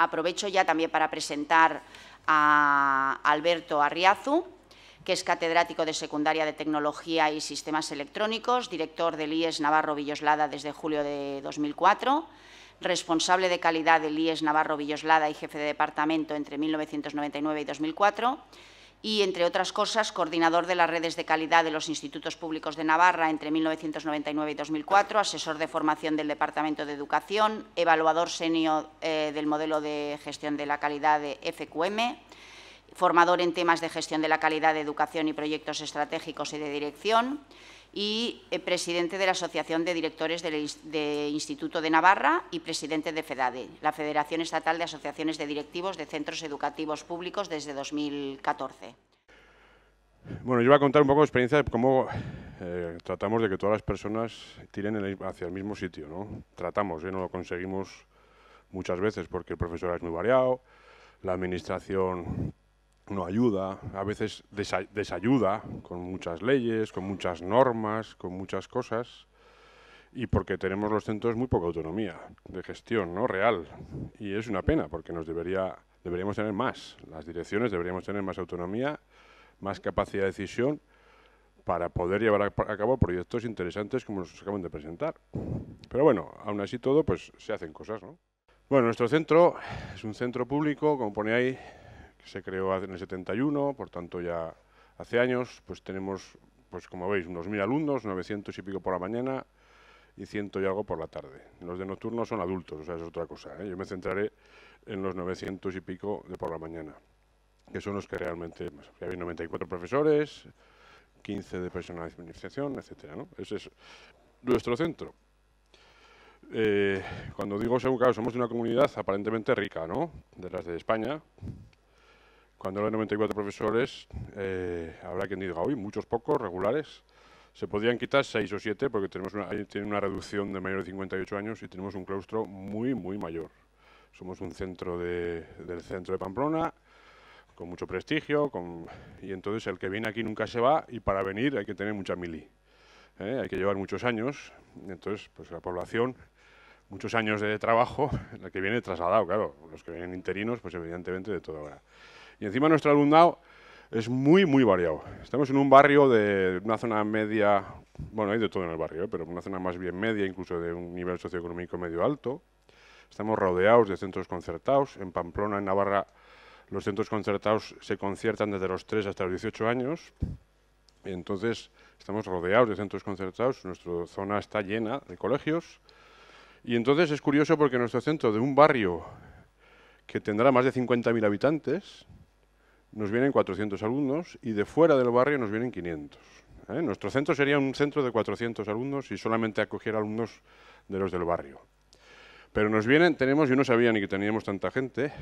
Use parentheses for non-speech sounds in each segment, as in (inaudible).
Aprovecho ya también para presentar a Alberto Arriazu, que es catedrático de Secundaria de Tecnología y Sistemas Electrónicos, director del IES Navarro Villoslada desde julio de 2004, responsable de calidad del IES Navarro Villoslada y jefe de departamento entre 1999 y 2004 y, entre otras cosas, coordinador de las redes de calidad de los institutos públicos de Navarra entre 1999 y 2004, asesor de formación del Departamento de Educación, evaluador senior eh, del modelo de gestión de la calidad de FQM, formador en temas de gestión de la calidad de educación y proyectos estratégicos y de dirección, y eh, presidente de la Asociación de Directores del de Instituto de Navarra y presidente de FEDADE, la Federación Estatal de Asociaciones de Directivos de Centros Educativos Públicos desde 2014. Bueno, yo voy a contar un poco de experiencia de cómo eh, tratamos de que todas las personas tiren hacia el mismo sitio, ¿no? Tratamos, ¿eh? no lo conseguimos muchas veces porque el profesor es muy variado, la administración no ayuda, a veces desayuda con muchas leyes, con muchas normas, con muchas cosas, y porque tenemos los centros muy poca autonomía de gestión, ¿no? Real. Y es una pena, porque nos debería, deberíamos tener más. Las direcciones deberíamos tener más autonomía, más capacidad de decisión, para poder llevar a, cabo proyectos interesantes como los acaban de presentar. Pero bueno, aún así todo, pues se hacen cosas, ¿no? Bueno, nuestro centro es un centro público, como pone ahí, se creó en el 71, por tanto ya hace años, pues tenemos, pues como veis, unos mil alumnos, 900 y pico por la mañana y ciento y algo por la tarde. Los de nocturno son adultos, o sea, es otra cosa. ¿eh? Yo me centraré en los 900 y pico de por la mañana, que son los que realmente... Pues, hay 94 profesores, 15 de personal de administración, etcétera, Ese es nuestro centro. Eh, cuando digo según somos de una comunidad aparentemente rica, ¿no? De las de España, cuando hablan de 94 profesores, eh, habrá quien diga, hoy muchos pocos, regulares. Se podrían quitar 6 o 7 porque tenemos una, tienen una reducción de mayor de 58 años y tenemos un claustro muy, muy mayor. Somos un centro del centro de Pamplona, con mucho prestigio, y entonces el que viene aquí nunca se va y para venir hay que tener mucha mili. ¿eh? Hay que llevar muchos años, entonces pues la población muchos años de trabajo, la que viene trasladado, claro, los que vienen interinos, pues evidentemente de toda hora. Y encima nuestro alumnado es muy, muy variado. Estamos en un barrio de una zona media, bueno, hay de todo en el barrio, ¿eh? pero una zona más bien media, incluso de un nivel socioeconómico medio alto. Estamos rodeados de centros concertados. En Pamplona, en Navarra, los centros concertados se conciertan desde los 3 hasta los 18 años. Entonces, estamos rodeados de centros concertados. Nuestra zona está llena de colegios. Y entonces es curioso porque nuestro centro, de un barrio que tendrá más de 50.000 habitantes, nos vienen 400 alumnos y de fuera del barrio nos vienen 500. ¿eh? Nuestro centro sería un centro de 400 alumnos y solamente acogiera alumnos de los del barrio. Pero nos vienen, tenemos, yo no sabía ni que teníamos tanta gente,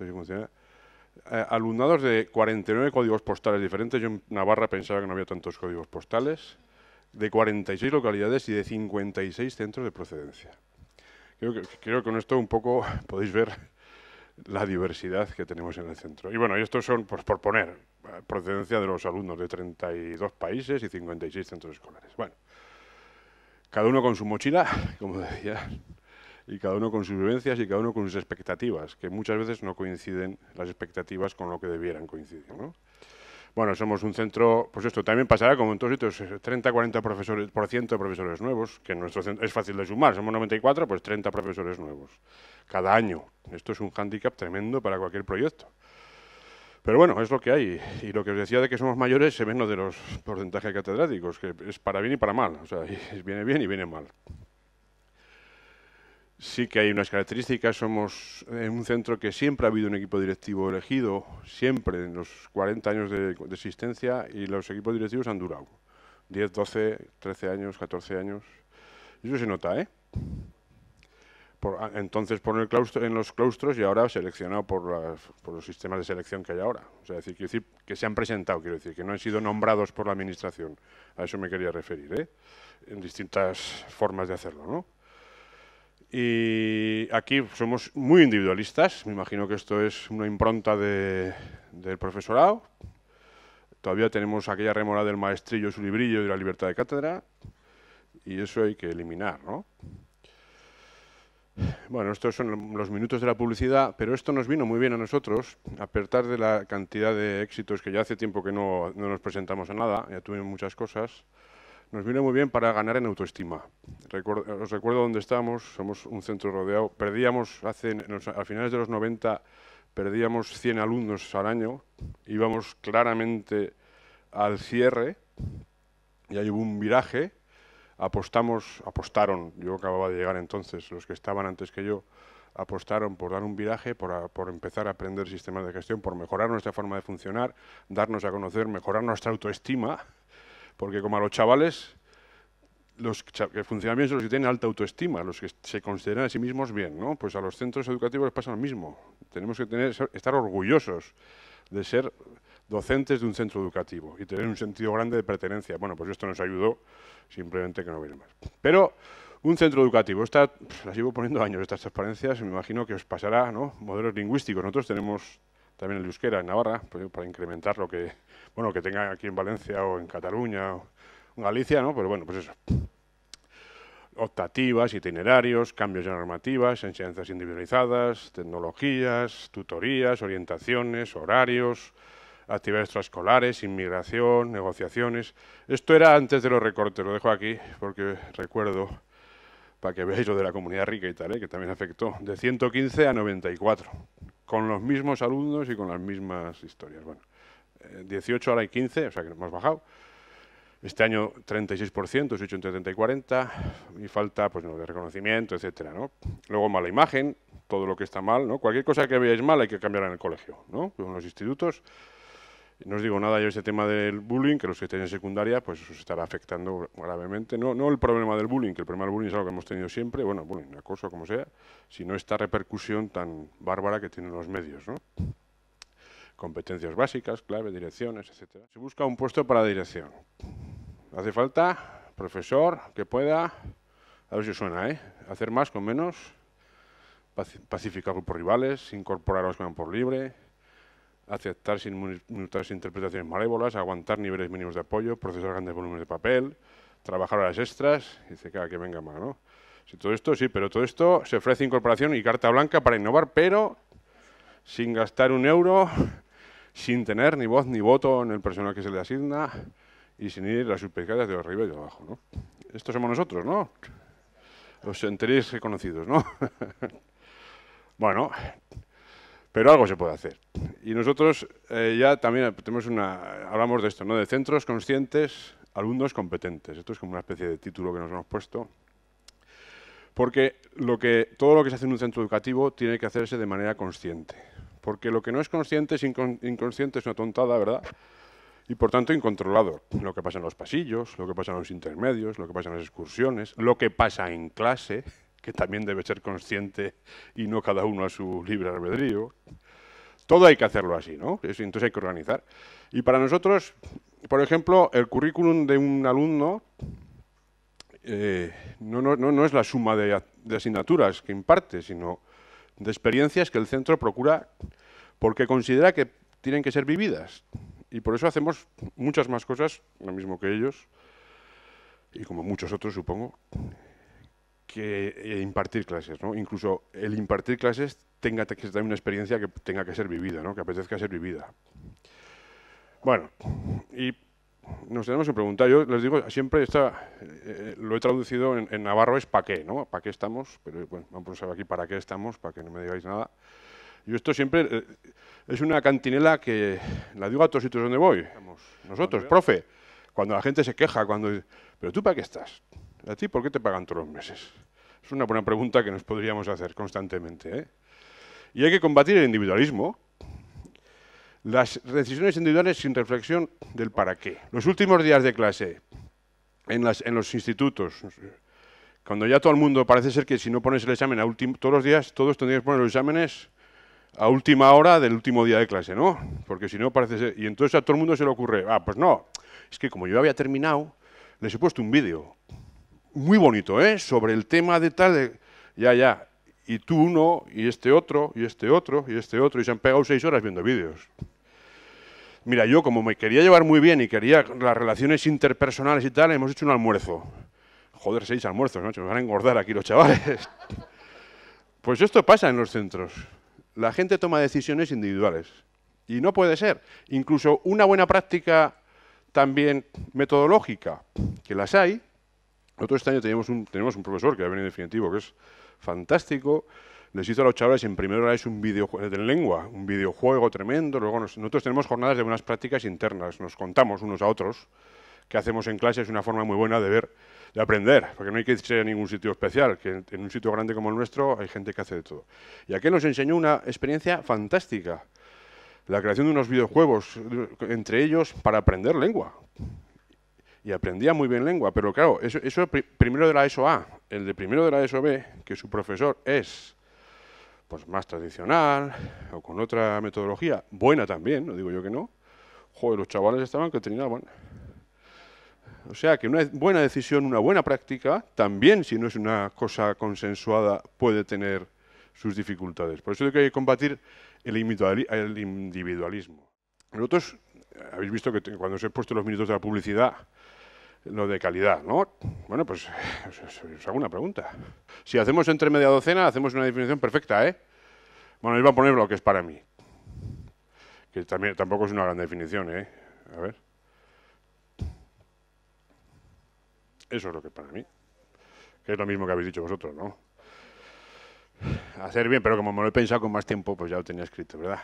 eh, alumnados de 49 códigos postales diferentes, yo en Navarra pensaba que no había tantos códigos postales, de 46 localidades y de 56 centros de procedencia. creo que con esto un poco (laughs) podéis ver la diversidad que tenemos en el centro. Y bueno, y estos son, pues por poner, eh, procedencia de los alumnos de 32 países y 56 centros escolares. Bueno, cada uno con su mochila, (laughs) como decía, y cada uno con sus vivencias y cada uno con sus expectativas, que muchas veces no coinciden las expectativas con lo que debieran coincidir, ¿no? Bueno, somos un centro, pues esto también pasará como en todos sitios, 30-40% eh, profesores, de profesores nuevos, que en nuestro es fácil de sumar, somos 94, pues 30 profesores nuevos cada año. Esto es un hándicap tremendo para cualquier proyecto. Pero bueno, es lo que hay. Y lo que os decía de que somos mayores se ven lo de los porcentajes catedráticos, que es para bien y para mal. O sea, (laughs) viene bien y viene mal sí que hay unas características. Somos eh, un centro que siempre ha habido un equipo directivo elegido, siempre, en los 40 años de, existencia, y los equipos directivos han durado. 10, 12, 13 años, 14 años. Eso se nota, ¿eh? Por, ah, entonces por el claustro, en los claustros y ahora seleccionado por, los sistemas de selección que hay ahora. O sea, decir, decir que se han presentado, quiero decir, que no han sido nombrados por la administración. A eso me quería referir, ¿eh? En distintas formas de hacerlo, ¿no? Y aquí somos muy individualistas, me imagino que esto es una impronta del profesorado. Todavía tenemos aquella remora del maestrillo, su librillo y la libertad de cátedra, y eso hay que eliminar, ¿no? Bueno, estos son los minutos de la publicidad, pero esto nos vino muy bien a nosotros, a de la cantidad de éxitos que ya hace tiempo que no, no nos presentamos a nada, ya tuvimos muchas cosas nos viene muy bien para ganar en autoestima. Recuerdo, os recuerdo dónde estamos, somos un centro rodeado. Perdíamos, hace, a finales de los 90, perdíamos 100 alumnos al año, íbamos claramente al cierre, y ahí hubo un viraje, apostamos, apostaron, yo acababa de llegar entonces, los que estaban antes que yo, apostaron por dar un viraje, por, por, empezar a aprender sistemas de gestión, por mejorar nuestra forma de funcionar, darnos a conocer, mejorar nuestra autoestima porque como a los chavales, los que funcionan bien son los que tienen alta autoestima, los que se consideran a sí mismos bien, ¿no? Pues a los centros educativos les pasa lo mismo. Tenemos que tener, estar orgullosos de ser docentes de un centro educativo y tener un sentido grande de pertenencia. Bueno, pues esto nos ayudó, simplemente que no viene más. Pero un centro educativo, está, las llevo poniendo años estas transparencias, me imagino que os pasará, ¿no? Modelos lingüísticos. Nosotros tenemos también el euskera en Navarra, pues, para incrementar lo que, bueno, que tengan aquí en Valencia o en Cataluña o en Galicia, ¿no? Pero bueno, pues eso. Optativas, itinerarios, cambios de normativas, enseñanzas individualizadas, tecnologías, tutorías, orientaciones, horarios, actividades extraescolares, inmigración, negociaciones. Esto era antes de los recortes, lo dejo aquí porque recuerdo, para que veáis lo de la comunidad rica y tal, ¿eh? que también afectó, de 115 a 94, con los mismos alumnos y con las mismas historias. Bueno, 18 eh, ahora hay 15, o sea que hemos bajado. Este año 36%, 8 entre 30 y 40, y falta pues, no, de reconocimiento, etcétera, ¿no? Luego mala imagen, todo lo que está mal, ¿no? Cualquier cosa que veáis mal hay que cambiar en el colegio, ¿no? En los institutos no os digo nada yo ese tema del bullying, que los que estén en secundaria, pues os estará afectando gravemente. No, no el problema del bullying, que el problema del bullying es algo que hemos tenido siempre, bueno, bullying, acoso, como sea, sino esta repercusión tan bárbara que tienen los medios, ¿no? Competencias básicas, clave, direcciones, etcétera. Se busca un puesto para dirección. Hace falta profesor que pueda, a ver si suena, ¿eh? Hacer más con menos, pacificar por rivales, incorporar a los que van por libre, aceptar sin multas interpretaciones malévolas, aguantar niveles mínimos de apoyo, procesar grandes volúmenes de papel, trabajar horas extras, y dice, cada que venga más, ¿no? Si todo esto, sí, pero todo esto se ofrece incorporación y carta blanca para innovar, pero sin gastar un euro, sin tener ni voz ni voto en el personal que se le asigna y sin ir a las supercargas de arriba y de abajo, ¿no? Estos somos nosotros, ¿no? Los sentiréis reconocidos, ¿no? (laughs) bueno, pero algo se puede hacer. Y nosotros eh, ya también tenemos una, hablamos de esto, ¿no? de centros conscientes, alumnos competentes. Esto es como una especie de título que nos hemos puesto. Porque lo que, todo lo que se hace en un centro educativo tiene que hacerse de manera consciente. Porque lo que no es consciente es inconsciente, es una tontada, ¿verdad? y por tanto incontrolado. Lo que pasa en los pasillos, lo que pasa en los intermedios, lo que pasa en las excursiones, lo que pasa en clase, que también debe ser consciente y no cada uno a su libre albedrío. Todo hay que hacerlo así, ¿no? Entonces hay que organizar. Y para nosotros, por ejemplo, el currículum de un alumno eh, no, no, no, es la suma de, de asignaturas que imparte, sino de experiencias que el centro procura porque considera que tienen que ser vividas. Y por eso hacemos muchas más cosas, lo mismo que ellos, y como muchos otros supongo, que eh, impartir clases, Incluso el impartir clases tenga que ser una experiencia que tenga que ser vivida, Que apetezca ser vivida. Bueno, y nos tenemos que preguntar, yo les digo, siempre está, eh, eh, lo he traducido en, navarro, es para qué, ¿no? ¿Para qué estamos? Pero bueno, vamos a ver aquí para qué estamos, para que no me digáis nada. Yo esto siempre, es una cantinela que la digo a todos sitios donde voy. Nosotros, profe, cuando la gente se queja, cuando... ¿Pero tú para qué estás? ¿A ti por qué te pagan todos los meses? Es una buena pregunta que nos podríamos hacer constantemente. ¿eh? Y hay que combatir el individualismo, las decisiones individuales sin reflexión del para qué. Los últimos días de clase, en, los institutos, cuando ya todo el mundo parece ser que si no pones el examen a todos los días, todos tendrías que poner los exámenes a última hora del último día de clase, ¿no? Porque si no parece ser... Y entonces a todo el mundo se le ocurre, ah, pues no, es que como yo había terminado, les he puesto un vídeo muy bonito, ¿eh? Sobre el tema de tal, de, ya, ya. Y tú uno, y este otro, y este otro, y este otro, y se han pegado seis horas viendo vídeos. Mira, yo como me quería llevar muy bien y quería las relaciones interpersonales y tal, hemos hecho un almuerzo. Joder, seis almuerzos, Se van a engordar aquí los chavales. (laughs) Pues esto pasa en los centros. La gente toma decisiones individuales. Y no puede ser. Incluso una buena práctica también metodológica, que las hay, nosotros este año tenemos un, profesor que ha venido definitivo, que es fantástico. Les hizo a los chavales en primer lugar es un videojuego eh, de lengua, un videojuego tremendo. Luego nosotros tenemos jornadas de unas prácticas internas, nos contamos unos a otros qué hacemos en clase es una forma muy buena de ver, de aprender, porque no hay que irse a ningún sitio especial, que en, en un sitio grande como el nuestro hay gente que hace de todo. Y aquí nos enseñó una experiencia fantástica, la creación de unos videojuegos, entre ellos, para aprender lengua y aprendía muy bien lengua, pero claro, eso, primero de la ESO A, el de primero de la ESO B, que su profesor es pues más tradicional o con otra metodología, buena también, no digo yo que no, joder, los chavales estaban que trinaban. O sea que una buena decisión, una buena práctica, también si no es una cosa consensuada, puede tener sus dificultades. Por eso hay que combatir el individualismo. Nosotros, eh, habéis visto que cuando os he puesto los minutos de la publicidad, lo de calidad, ¿no? Bueno, pues os hago una pregunta. Si hacemos entre media docena, hacemos una definición perfecta, ¿eh? Bueno, iba a poner lo que es para mí. Que también, tampoco es una gran definición, ¿eh? A ver. Eso es lo que es para mí. Que es lo mismo que habéis dicho vosotros, ¿no? Hacer bien, pero como me lo he pensado con más tiempo, pues ya lo tenía escrito, ¿verdad?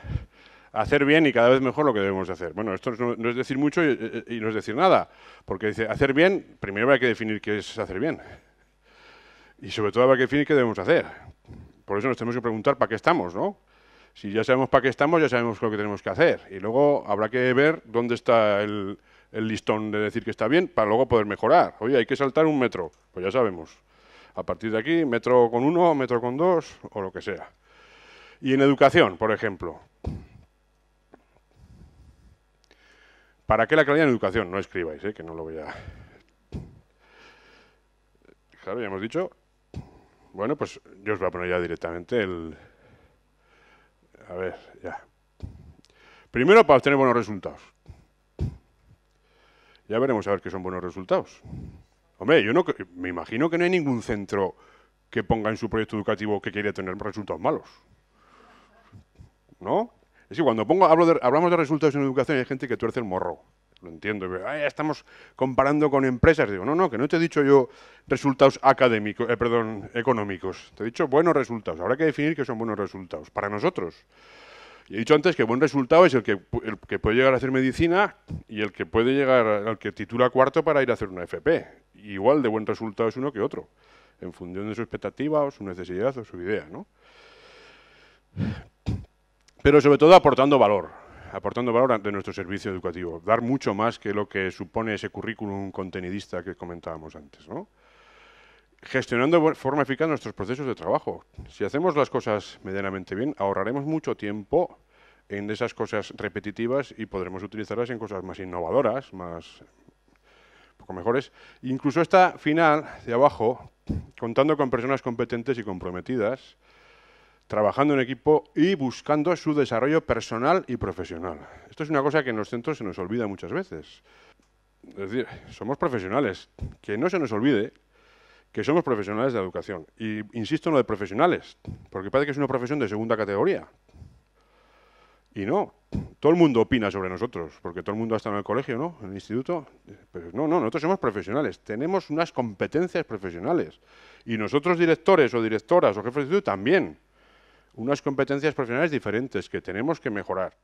hacer bien y cada vez mejor lo que debemos hacer. Bueno, esto no, es decir mucho y, no es decir nada, porque dice, hacer bien, primero hay que definir qué es hacer bien. Y sobre todo hay que definir qué debemos hacer. Por eso nos tenemos que preguntar para qué estamos, ¿no? Si ya sabemos para qué estamos, ya sabemos lo que tenemos que hacer. Y luego habrá que ver dónde está el, el listón de decir que está bien para luego poder mejorar. Oye, hay que saltar un metro, pues ya sabemos. A partir de aquí, metro con uno, metro con dos o lo que sea. Y en educación, por ejemplo, ¿Para qué la calidad en educación? No escribáis, ¿eh? que no lo voy a... Claro, ya hemos dicho. Bueno, pues yo os voy a poner ya directamente el... A ver, ya. Primero para obtener buenos resultados. Ya veremos a ver qué son buenos resultados. Hombre, yo no me imagino que no hay ningún centro que ponga en su proyecto educativo que quiera tener resultados malos. ¿No? Es cuando pongo, hablamos de resultados en educación hay gente que tuerce el morro. Lo entiendo. estamos comparando con empresas. Digo, no, no, que no te he dicho yo resultados académicos, eh, perdón, económicos. Te he dicho buenos resultados. Habrá que definir qué son buenos resultados para nosotros. Y he dicho antes que buen resultado es el que, que puede llegar a hacer medicina y el que puede llegar al que titula cuarto para ir a hacer una FP. Igual de buen resultado es uno que otro, en función de su expectativa o su necesidad o su idea, ¿no? pero sobre todo aportando valor, aportando valor ante nuestro servicio educativo, dar mucho más que lo que supone ese currículum contenidista que comentábamos antes. Gestionando de forma eficaz nuestros procesos de trabajo. Si hacemos las cosas medianamente bien, ahorraremos mucho tiempo en esas cosas repetitivas y podremos utilizarlas en cosas más innovadoras, más poco mejores. Incluso esta final de abajo, contando con personas competentes y comprometidas, trabajando en equipo y buscando su desarrollo personal y profesional. Esto es una cosa que en los centros se nos olvida muchas veces. Es decir, somos profesionales. Que no se nos olvide que somos profesionales de educación. Y insisto en lo de profesionales, porque parece que es una profesión de segunda categoría. Y no, todo el mundo opina sobre nosotros, porque todo el mundo ha estado en el colegio, ¿no? En el instituto. Pero no, no, nosotros somos profesionales, tenemos unas competencias profesionales. Y nosotros directores o directoras o jefes de instituto también unas competencias profesionales diferentes que tenemos que mejorar.